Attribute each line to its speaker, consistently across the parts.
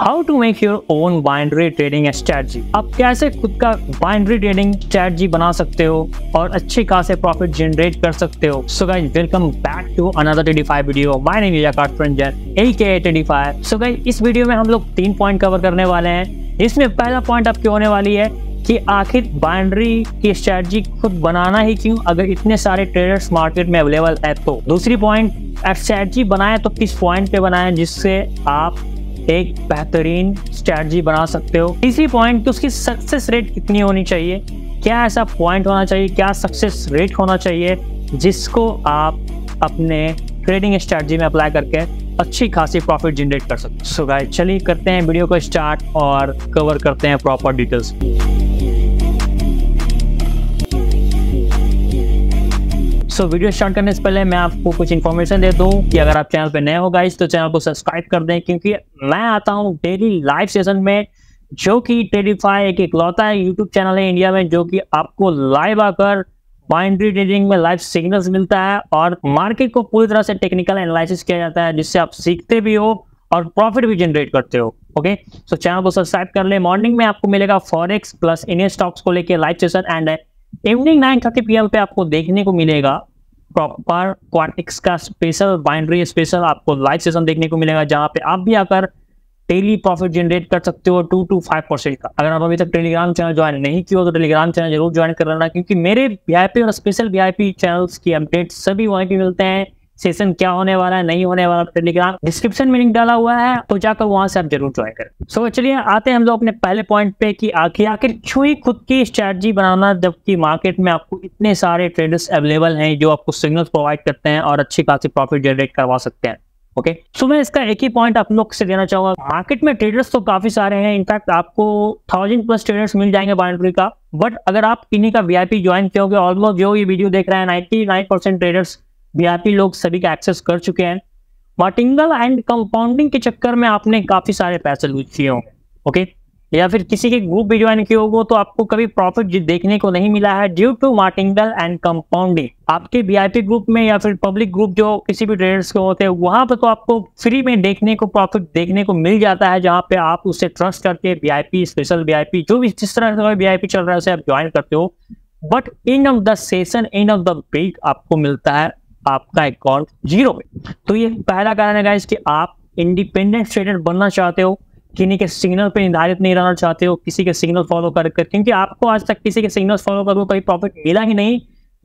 Speaker 1: How to make your own binary trading strategy आप कैसे खुद का बाइंड्री ट्रेडिंग स्ट्रैटी बना सकते हो और अच्छे खासे प्रॉफिट जनरेट कर सकते हो so guys welcome back to another twenty video so guys इस वीडियो में हम लोग तीन पॉइंट कवर करने वाले हैं इसमें पहला पॉइंट आपकी होने वाली है कि आखिर बाइंड्री की स्ट्रैटी खुद बनाना ही क्यों अगर इतने सारे ट्रेडर्स मार्केट में अवेलेबल है तो दूसरी पॉइंट स्ट्रैटी बनाए तो किस पॉइंट पे बनाए जिससे आप एक बेहतरीन स्ट्रैटी बना सकते हो इसी पॉइंट कि उसकी सक्सेस रेट कितनी होनी चाहिए क्या ऐसा पॉइंट होना चाहिए क्या सक्सेस रेट होना चाहिए जिसको आप अपने ट्रेडिंग स्ट्रैटी में अप्लाई करके अच्छी खासी प्रॉफिट जनरेट कर सकते हो सो गाइस चलिए करते हैं वीडियो को स्टार्ट और कवर करते हैं proper details so video start करने से पहले मैं आपको कुछ इन्फॉर्मेशन दे दूँ कि अगर आप चैनल पर नए हो गाइस तो चैनल को सब्सक्राइब कर दें क्योंकि मैं आता हूँ डेली लाइव सेशन में जो कि टेलीफाई एक इकलौता यूट्यूब चैनल है इंडिया में जो कि आपको लाइव आकर बाइंड्री ट्रेडिंग में लाइव सिग्नल्स मिलता है और मार्केट को पूरी तरह से टेक्निकल एनालिसिस किया जाता है जिससे आप सीखते भी हो और प्रॉफिट भी जनरेट करते हो ओके सो चैनल को सब्सक्राइब कर ले मॉर्निंग में आपको मिलेगा फॉरेक्स प्लस इंडियन स्टॉक्स को लेकर live session and evening nine thirty p पे आपको देखने को मिलेगा प्रॉपर क्वार्टिक्स का स्पेशल बाइंड्री स्पेशल आपको लाइव सेशन देखने को मिलेगा जहां पे आप भी आकर डेली प्रॉफिट जनरेट कर सकते हो टू टू फाइव परसेंट का अगर आप अभी तक टेलीग्राम चैनल ज्वाइन नहीं किया हो तो टेलीग्राम चैनल जरूर ज्वाइन कर लेना क्योंकि मेरे वीआईपी और स्पेशल वी चैनल्स की अपडेट सभी वहीं पर मिलते हैं सेशन क्या होने वाला है नहीं होने वाला टेलीग्राम डिस्क्रिप्शन में लिंक डाला हुआ है तो जाकर वहां से आप जरूर ज्वाइन करें सो so, चलिए आते हैं हम लोग अपने पहले पॉइंट पे कि आखिर आखिर क्यों ही खुद की स्ट्रैटी बनाना जबकि मार्केट में आपको इतने सारे ट्रेडर्स अवेलेबल हैं जो आपको सिग्नल प्रोवाइड करते हैं और अच्छी खासी प्रॉफिट जनरेट करवा सकते हैं ओके okay. सो so, मैं इसका एक ही पॉइंट आप लोग से देना चाहूंगा मार्केट में ट्रेडर्स तो काफी सारे हैं इनफैक्ट आपको थाउजेंड प्लस ट्रेडर्स मिल जाएंगे बाइंड्री का बट अगर आप किन्हीं का वीआईपी ज्वाइन करोगे ऑलमोस्ट जो ये वीडियो देख रहे हैं नाइन परसेंट ट्रेडर्स वीआईपी लोग सभी का एक्सेस कर चुके हैं मटिंगल एंड कंपाउंडिंग के चक्कर में आपने काफी सारे पैसे लूज किए होंगे ओके या फिर किसी के ग्रुप भी ज्वाइन किए हो तो आपको कभी प्रॉफिट देखने को नहीं मिला है due to martingale and compounding आपके वीआईपी ग्रुप में या फिर पब्लिक ग्रुप जो किसी भी ट्रेडर्स के होते हैं वहां पर तो आपको फ्री में देखने को प्रॉफिट देखने को मिल जाता है जहां पे आप उससे ट्रस्ट करके वीआईपी स्पेशल वीआईपी जो भी जिस तरह से वीआईपी चल रहा है उसे आप ज्वाइन करते हो but end of the session end of the week आपको मिलता है आपका अकाउंट जीरो पे तो ये पहला कारण है गाइज कि आप इंडिपेंडेंट ट्रेडर बनना चाहते हो किन्हीं के सिग्नल पे निर्धारित नहीं रहना चाहते हो किसी के सिग्नल फॉलो कर कर क्योंकि आपको आज तक किसी के सिग्नल फॉलो करके कभी प्रॉफिट मिला ही नहीं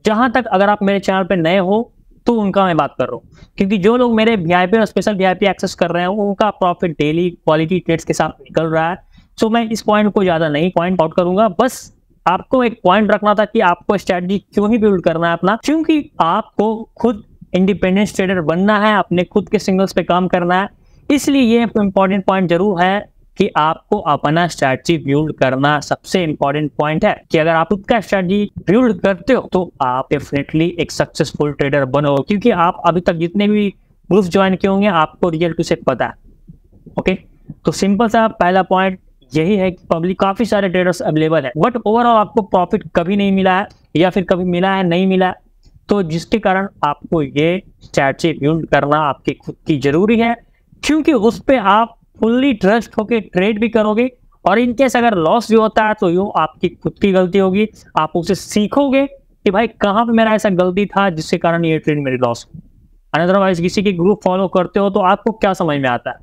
Speaker 1: जहां तक अगर आप मेरे चैनल पे नए हो तो उनका मैं बात कर रहा हूँ क्योंकि जो लोग मेरे वी आई पी और special V I P access कर रहे हैं उनका प्रॉफिट डेली क्वालिटी ट्रेड्स के साथ निकल रहा है सो तो मैं इस पॉइंट को ज़्यादा नहीं पॉइंट आउट करूंगा बस आपको एक पॉइंट रखना था कि आपको स्ट्रेटजी क्यों ही बिल्ड करना है अपना क्योंकि आपको खुद इंडिपेंडेंस ट्रेडर बनना है अपने खुद के सिंगल्स पे काम करना है इसलिए ये इंपॉर्टेंट पॉइंट जरूर है कि आपको अपना स्ट्रैटी बिल्ड करना सबसे इंपॉर्टेंट पॉइंट है कि अगर आप खुद का स्ट्रैटी बिल्ड करते हो तो आप डेफिनेटली एक सक्सेसफुल ट्रेडर बनो क्योंकि आप अभी तक जितने भी ग्रुप ज्वाइन किए होंगे आपको रिजल्ट उसे पता है ओके तो सिंपल सा पहला पॉइंट यही है कि पब्लिक काफ़ी सारे ट्रेडर्स अवेलेबल है बट ओवरऑल आपको प्रॉफिट कभी नहीं मिला है या फिर कभी मिला है नहीं मिला है तो जिसके कारण आपको ये स्ट्रैटी बिल्ड करना आपके खुद की ज़रूरी है क्योंकि उस पर आप फुल्ली ट्रस्ट होकर ट्रेड भी करोगे और इनकेस अगर लॉस भी होता है तो यूँ आपकी खुद की गलती होगी आप उसे सीखोगे कि भाई कहाँ पे मेरा ऐसा गलती था जिसके कारण ये ट्रेड मेरी लॉस हुई अदरवाइज किसी की ग्रुप फॉलो करते हो तो आपको क्या समझ में आता है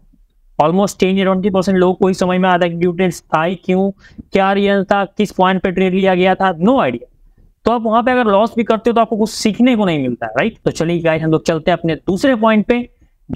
Speaker 1: ऑलमोस्ट टेन या ट्वेंटी परसेंट लोगों को ही समझ में आता कि ब्यूटेन्स था क्यों क्या रियल था किस पॉइंट पे ट्रेड लिया गया था नो आइडिया तो आप वहां पे अगर लॉस भी करते हो तो आपको कुछ सीखने को नहीं मिलता राइट तो चलिए गाइस हम लोग चलते हैं अपने दूसरे पॉइंट पे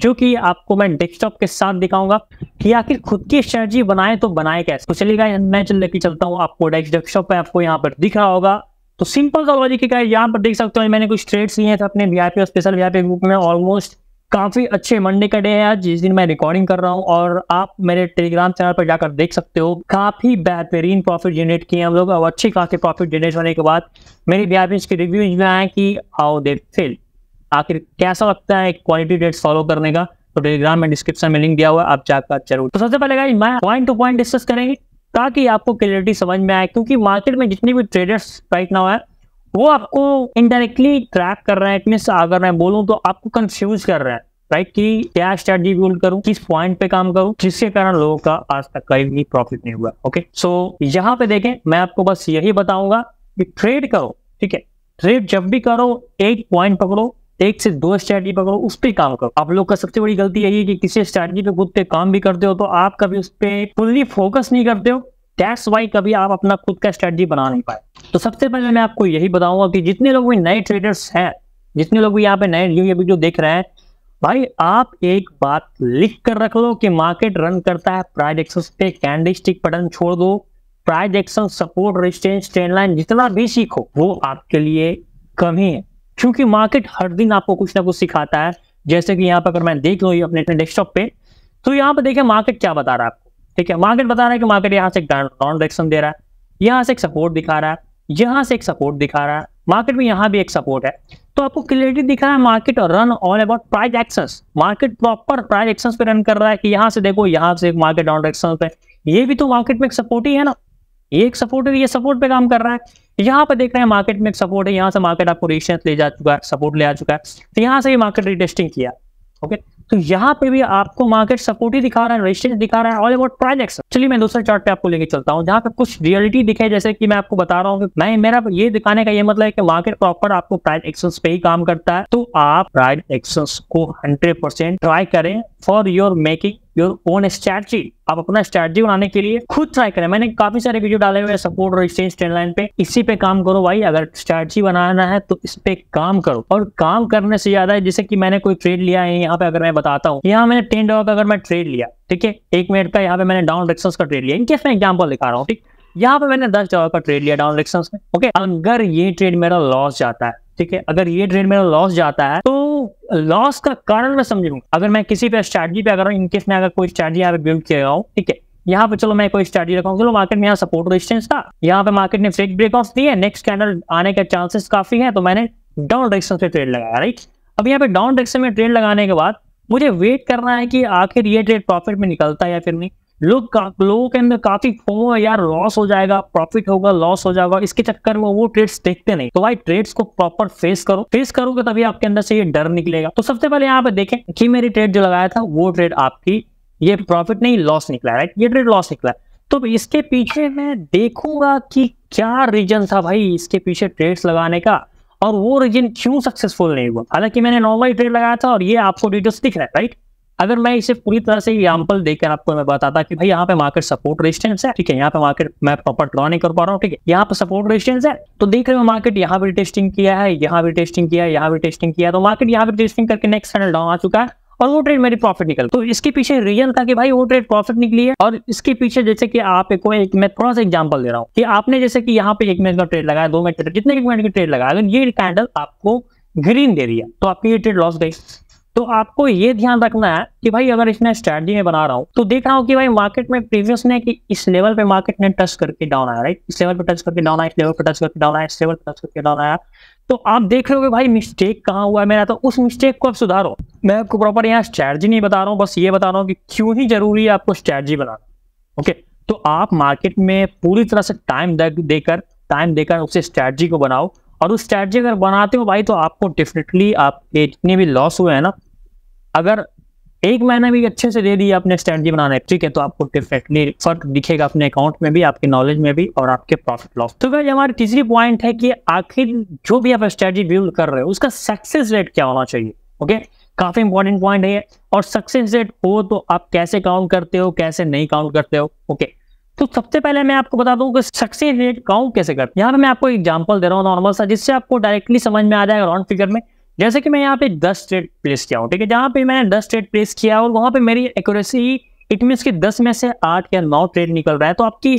Speaker 1: जो कि आपको मैं डेस्कटॉप के साथ दिखाऊंगा कि आखिर खुद की स्ट्रेटजी बनाए तो बनाए कैसे तो चलिए गाइस मैं चल लेके चलता हूँ आपको डेस्कटॉप पे आपको यहाँ पर दिख रहा होगा तो सिंपल सा लॉजिक है यहाँ पर देख सकते हो मैंने कुछ ट्रेड्स लिए थे अपने वीआईपी और स्पेशल वीआईपी ग्रुप में ऑलमोस्ट काफ़ी अच्छे मंडे का डे है आज जिस दिन मैं रिकॉर्डिंग कर रहा हूँ और आप मेरे टेलीग्राम चैनल पर जाकर देख सकते हो काफ़ी बेहतरीन प्रॉफिट जनरेट किए हम लोग और अच्छे खासे प्रॉफिट जनरेट होने के बाद मेरी बिहार के रिव्यूज में आए कि हाउ दे फेल आखिर कैसा लगता है क्वालिटी डेट फॉलो करने का तो टेलीग्राम में डिस्क्रिप्शन में लिंक दिया हुआ आप जाकर जरूर तो सबसे पहले गाइस मैं पॉइंट टू पॉइंट डिस्कस करेंगे ताकि आपको क्लियरिटी समझ में आए क्योंकि मार्केट में जितने भी ट्रेडर्स राइट हुआ है वो आपको इनडायरेक्टली ट्रैक कर रहा है इट अगर मैं बोलूँ तो आपको कंफ्यूज कर रहा है राइट कि क्या स्ट्रेटजी बिल्ड करूं किस पॉइंट पे काम करूं जिसके कारण लोगों का आज तक कहीं भी प्रॉफिट नहीं हुआ ओके सो यहाँ पे देखें मैं आपको बस यही बताऊंगा कि ट्रेड करो ठीक है ट्रेड जब भी करो एक पॉइंट पकड़ो एक से दो स्ट्रेटजी पकड़ो उस पर काम करो आप लोग का सबसे बड़ी गलती यही है कि किसी स्ट्रेटजी पे खुद पे काम भी करते हो तो आप कभी उस पर फुल्ली फोकस नहीं करते हो दैट्स वाई कभी आप अपना खुद का स्ट्रेटजी बना नहीं पाए तो सबसे पहले मैं आपको यही बताऊंगा कि जितने लोग भी नए ट्रेडर्स हैं जितने लोग भी यहाँ पे नए ये वीडियो देख रहे हैं भाई आप एक बात लिख कर रख लो कि मार्केट रन करता है प्राइज एक्शन पे कैंडल स्टिक पटन छोड़ दो price action support resistance trend line जितना भी सीखो वो आपके लिए कम ही है क्योंकि मार्केट हर दिन आपको कुछ ना कुछ सिखाता है जैसे कि यहाँ पर अगर मैं देख लू अपने डेस्कटॉप पे तो यहाँ पर देखें मार्केट क्या बता रहा है आपको ठीक है मार्केट बता रहा है कि मार्केट यहाँ से डाउन डायरेक्शन दे रहा है यहाँ से एक सपोर्ट दिखा रहा है यहाँ से एक सपोर्ट दिखा रहा है मार्केट में यहाँ भी एक सपोर्ट है तो आपको क्लियरिटी दिखा रहा है मार्केट और run all about price action market proper price action पे रन कर रहा है कि यहाँ से देखो यहाँ से मार्केट डाउन डायरेक्शन पे ये भी तो मार्केट में एक सपोर्ट ही है ना एक सपोर्ट है ये सपोर्ट पे काम कर रहा है यहाँ पर देख रहे हैं मार्केट में एक सपोर्ट है यहाँ से मार्केट आपको रिएक्शन ले जा चुका है सपोर्ट ले आ चुका है तो यहाँ से ये मार्केट रिटेस्टिंग किया ओके तो यहाँ पे भी आपको मार्केट सपोर्ट ही दिखा रहा है रेजिस्टेंस दिखा रहा है ऑल अबाउट प्राइजेक्स चलिए मैं दूसरे चार्ट पे आपको लेके चलता हूँ जहाँ पे कुछ रियलिटी दिखे जैसे कि मैं आपको बता रहा हूँ नहीं मेरा ये दिखाने का ये मतलब है कि मार्केट प्रॉपर आपको प्राइज एक्शन पे ही काम करता है तो आप प्राइज एक्शन को हंड्रेड ट्राई करें for your making your own strategy आप अपना स्ट्रैटी बनाने के लिए खुद ट्राई करें मैंने काफी सारे वीडियो डाले हुए सपोर्ट और एक्सचेंज ट्रेंड लाइन पे इसी पे काम करो भाई अगर स्ट्रैटी बनाना है तो इस पे काम करो और काम करने से ज्यादा है जैसे कि मैंने कोई ट्रेड लिया है यहाँ पे अगर मैं बताता हूँ यहाँ मैंने टेन डॉलर का अगर मैं ट्रेड लिया ठीक है एक मिनट का यहाँ पे मैंने डाउन डायरेक्शन का ट्रेड लिया इनकेस मैं एग्जाम्पल दिखा रहा हूँ ठीक यहाँ पे मैंने दस डॉलर का ट्रेड लिया डाउन डायरेक्शन में ओके अगर ये ट्रेड मेरा लॉस जाता है ठीक है अगर ये ट्रेड मेरा लॉस जाता है तो लॉस का कारण मैं समझूंगा अगर मैं किसी पे स्ट्रैटी पे अगर इनकेस में अगर कोई स्ट्रैटी यहाँ पे बिल्ड किया हूँ ठीक है यहाँ पे चलो मैं कोई स्ट्रैटी रखा चलो मार्केट में यहाँ सपोर्ट रेजिस्टेंस था यहाँ पे मार्केट ने फ्रेक ब्रेक ऑफ दिया नेक्स्ट कैंडल आने के चांसेस काफी है तो मैंने डाउन डायरेक्शन पे ट्रेड लगाया राइट अब यहाँ पे डाउन डायरेक्शन में ट्रेड लगाने के बाद मुझे वेट करना है कि आखिर ये ट्रेड प्रॉफिट में निकलता है या फिर नहीं लोग लोगों के अंदर काफी फोमो यार लॉस हो जाएगा प्रॉफिट होगा लॉस हो जाएगा इसके चक्कर में वो ट्रेड्स देखते नहीं तो भाई ट्रेड्स को प्रॉपर फेस करो फेस करोगे तभी आपके अंदर से ये डर निकलेगा तो सबसे पहले यहाँ पे देखें कि मेरी ट्रेड जो लगाया था वो ट्रेड आपकी ये प्रॉफिट नहीं लॉस निकला राइट ये ट्रेड लॉस निकला तो इसके पीछे मैं देखूंगा कि क्या रीजन था भाई इसके पीछे ट्रेड्स लगाने का और वो रीजन क्यों सक्सेसफुल नहीं हुआ हालांकि मैंने नॉर्मल ट्रेड लगाया था और ये आपको डिटेल्स दिख रहा है राइट अगर मैं इसे पूरी तरह से एग्जाम्पल देकर आपको मैं बताता कि भाई यहाँ पे मार्केट सपोर्ट रेजिस्टेंस है ठीक है यहाँ पे मार्केट मैं प्रॉपर ड्रॉ नहीं कर पा रहा हूँ ठीक है यहाँ पे सपोर्ट रेजिस्टेंस है तो देख रहे हो मार्केट यहाँ भी टेस्टिंग किया है यहाँ भी टेस्टिंग किया है यहाँ भी टेस्टिंग किया है तो मार्केट यहाँ भी टेस्टिंग करके नेक्स्ट हैंडल डाउन आ चुका है और वो ट्रेड मेरी प्रॉफिट निकल तो इसके पीछे रीजन था कि भाई वो ट्रेड प्रॉफिट निकली है और इसके पीछे जैसे कि आप एक, मैं थोड़ा सा एग्जांपल दे रहा हूँ कि आपने जैसे कि यहाँ पे एक मिनट का ट्रेड लगाया दो मिनट ट्रेड जितने एक मिनट का ट्रेड लगाया अगर ये कैंडल आपको ग्रीन दे रही है तो आपकी ये ट्रेड लॉस गई तो आपको ये ध्यान रखना है कि भाई अगर इसमें स्ट्रेटजी में बना रहा हूँ तो देख रहा हूँ कि भाई मार्केट में प्रीवियस ने कि इस लेवल पे मार्केट ने टच करके डाउन आया राइट इस लेवल पे टच करके डाउन आया इस लेवल पे टच करके डाउन आया इस लेवल पे टच करके डाउन आया तो आप देख रहे हो भाई मिस्टेक कहाँ हुआ है मेरा तो उस मिस्टेक को आप सुधारो मैं आपको प्रॉपर यहाँ स्ट्रैटजी नहीं बता रहा हूँ बस ये बता रहा हूँ कि क्यों ही जरूरी है आपको स्ट्रैटी बनाना ओके तो आप मार्केट में पूरी तरह से टाइम देकर टाइम देकर उसे स्ट्रैटी को बनाओ और उस स्ट्रैटी अगर बनाते हो भाई तो आपको डेफिनेटली आपके जितने भी लॉस हुए हैं ना अगर एक महीना भी अच्छे से दे दिया आपने स्ट्रेटजी बनाने ठीक है तो आपको डिफेक्टली फर्क दिखेगा अपने अकाउंट में भी आपके नॉलेज में भी और आपके प्रॉफिट लॉस तो भाई हमारी तीसरी पॉइंट है कि आखिर जो भी आप स्ट्रेटजी बिल्ड कर रहे हो उसका सक्सेस रेट क्या होना चाहिए ओके काफी इंपॉर्टेंट पॉइंट है और सक्सेस रेट हो तो आप कैसे काउंट करते हो कैसे नहीं काउंट करते हो ओके तो सबसे पहले मैं आपको बता दूं कि सक्सेस रेट काउंट कैसे करते हैं यहाँ मैं आपको एग्जांपल दे रहा हूँ नॉर्मल सा जिससे आपको डायरेक्टली समझ में आ जाएगा राउंड फिगर में जैसे कि मैं यहाँ पे दस ट्रेड प्लेस किया हूँ ठीक है जहाँ पे मैंने दस ट्रेड प्लेस किया और वहाँ पे मेरी एक्यूरेसी इट मीन्स कि दस में से आठ या नौ ट्रेड निकल रहा है तो आपकी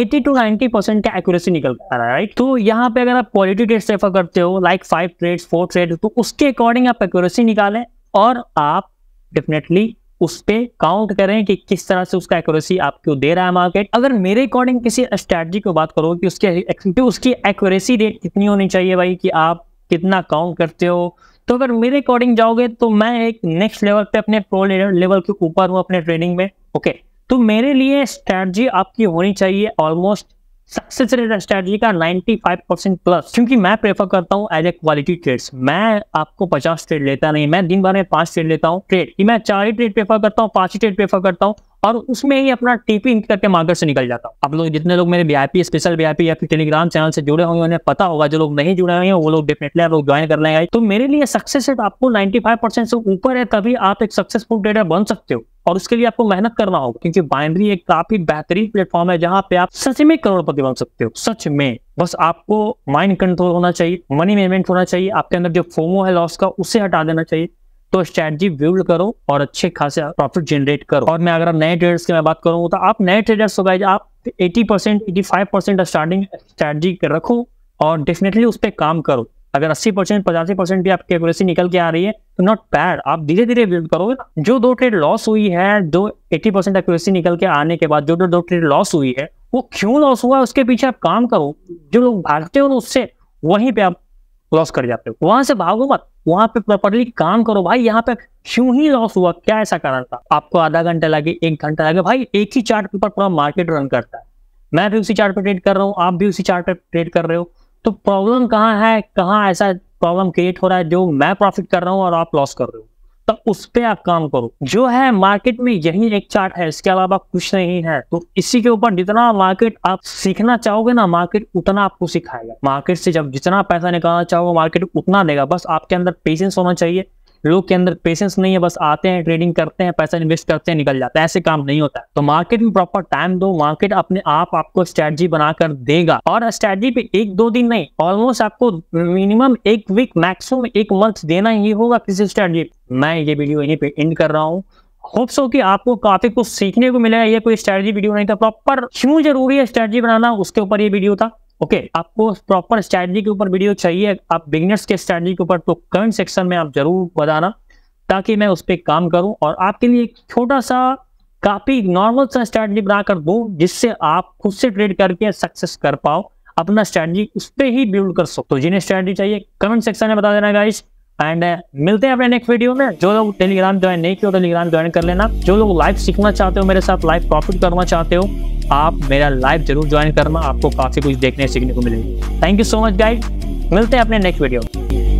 Speaker 1: एटी टू नाइनटी परसेंट का एक्यूरेसी निकल आ रहा है राइट तो यहाँ पे अगर आप क्वालिटी ट्रेड सेफर करते हो like five trade four trade तो उसके अकॉर्डिंग आप एक्यूरेसी निकालें और आप डेफिनेटली उस पर काउंट करें कि किस तरह से उसका एक्यूरेसी आपको दे रहा है मार्केट अगर मेरे अकॉर्डिंग किसी स्ट्रैटेजी को बात करो कि उसके उसकी एक्यूरेसी रेट कितनी होनी चाहिए भाई कि आप कितना काउंट करते हो तो अगर मेरे अकॉर्डिंग जाओगे तो मैं एक नेक्स्ट लेवल पे अपने प्रो लेवल के ऊपर हूँ अपने ट्रेनिंग में ओके तो मेरे लिए स्ट्रैटी आपकी होनी चाहिए ऑलमोस्ट सक्सेस रेट स्ट्रैटी का 95 परसेंट प्लस क्योंकि मैं प्रेफर करता हूँ एज ए क्वालिटी ट्रेड्स मैं आपको 50 ट्रेड लेता नहीं मैं दिन भर में पांच ट्रेड लेता हूँ ट्रेड मैं चार ही ट्रेड प्रेफर करता हूँ पांच ही ट्रेड प्रेफर करता हूँ और उसमें ही अपना टीपी इंक करके मार्कर से निकल जाता हूँ आप लोग जितने लोग मेरे वीआईपी स्पेशल वीआईपी या फिर टेलीग्राम चैनल से जुड़े होंगे उन्हें पता होगा जो लोग नहीं जुड़े हुए हैं वो लोग डेफिनेटली लोग ज्वाइन कर लेंगे तो मेरे लिए सक्सेस रेट आपको नाइन्टी से ऊपर है तभी आप एक सक्सेसफुल ट्रेडर बन सकते हो और उसके लिए आपको मेहनत करना होगा क्योंकि बाइनरी एक काफी बेहतरीन प्लेटफॉर्म है जहां पे आप सच में करोड़पति बन सकते हो सच में बस आपको माइंड कंट्रोल होना चाहिए मनी मैनेजमेंट होना चाहिए आपके अंदर जो फोमो है लॉस का उसे हटा देना चाहिए तो स्ट्रैटी बिल्ड करो और अच्छे खासे प्रॉफिट जनरेट करो और मैं अगर नए ट्रेडर्स की बात करूँ तो आप नए ट्रेडर्स हो आप 80 percent eighty five percent starting strategy रखो और डेफिनेटली उस पर काम करो अगर 80 परसेंट पचासी परसेंट भी आपकी एक्यूरेसी निकल के आ रही है तो नॉट बैड आप धीरे धीरे बिल्ड करोगे जो दो ट्रेड लॉस हुई है जो एटी परसेंट एक्यूरेसी निकल के आने के बाद जो दो, ट्रेड लॉस हुई है वो क्यों लॉस हुआ उसके पीछे आप काम करो जो लोग भागते हो उससे वहीं पे आप लॉस कर जाते हो वहां से भागो मत वहां पे प्रॉपरली काम करो भाई यहाँ पे क्यों ही लॉस हुआ क्या ऐसा कारण था आपको आधा घंटा लगे एक घंटा लगे भाई एक ही चार्ट पेपर पूरा मार्केट रन करता है मैं भी उसी चार्ट पे ट्रेड कर रहा हूँ आप भी उसी चार्ट पे ट्रेड कर रहे हो तो प्रॉब्लम कहाँ है कहाँ ऐसा प्रॉब्लम क्रिएट हो रहा है जो मैं प्रॉफिट कर रहा हूँ और आप लॉस कर रहे हो तो उस पर आप काम करो जो है मार्केट में यही एक चार्ट है इसके अलावा कुछ नहीं है तो इसी के ऊपर जितना मार्केट आप सीखना चाहोगे ना मार्केट उतना आपको सिखाएगा मार्केट से जब जितना पैसा निकालना चाहोगे मार्केट उतना देगा बस आपके अंदर पेशेंस होना चाहिए लोग के अंदर पेशेंस नहीं है बस आते हैं ट्रेडिंग करते हैं पैसा इन्वेस्ट करते हैं निकल जाता है ऐसे काम नहीं होता तो मार्केट में प्रॉपर टाइम दो मार्केट अपने आप आपको स्ट्रेटजी बनाकर देगा और स्ट्रेटजी पे एक दो दिन नहीं ऑलमोस्ट आपको मिनिमम एक वीक मैक्सिमम एक मंथ देना ही होगा किसी स्ट्रेटजी मैं ये वीडियो यहीं पे एंड कर रहा हूँ होप सो कि आपको काफी कुछ सीखने को मिला है ये कोई स्ट्रेटजी वीडियो नहीं था प्रॉपर क्यों जरूरी है स्ट्रेटजी बनाना उसके ऊपर ये वीडियो था ओके okay, आपको प्रॉपर स्ट्रैटेजी के ऊपर वीडियो चाहिए आप बिगनर्स के स्ट्रैटेजी के ऊपर तो कमेंट सेक्शन में आप जरूर बताना ताकि मैं उस पर काम करूं और आपके लिए एक छोटा सा काफी नॉर्मल सा स्ट्रैटेजी बनाकर दू जिससे आप खुद से ट्रेड करके सक्सेस कर पाओ अपना स्ट्रैटेजी उस पर ही बिल्ड कर सकते हो जिन्हें स्ट्रैटेजी चाहिए कमेंट सेक्शन में बता देना गाइस एंड uh, मिलते हैं अपने नेक्स्ट वीडियो में जो लोग टेलीग्राम ज्वाइन नहीं किया टेलीग्राम ज्वाइन कर लेना जो लोग लाइव सीखना चाहते हो मेरे साथ लाइव प्रॉफिट करना चाहते हो आप मेरा लाइव जरूर ज्वाइन करना आपको काफ़ी कुछ देखने सीखने को मिलेगी thank you so much guys मिलते हैं अपने नेक्स्ट वीडियो में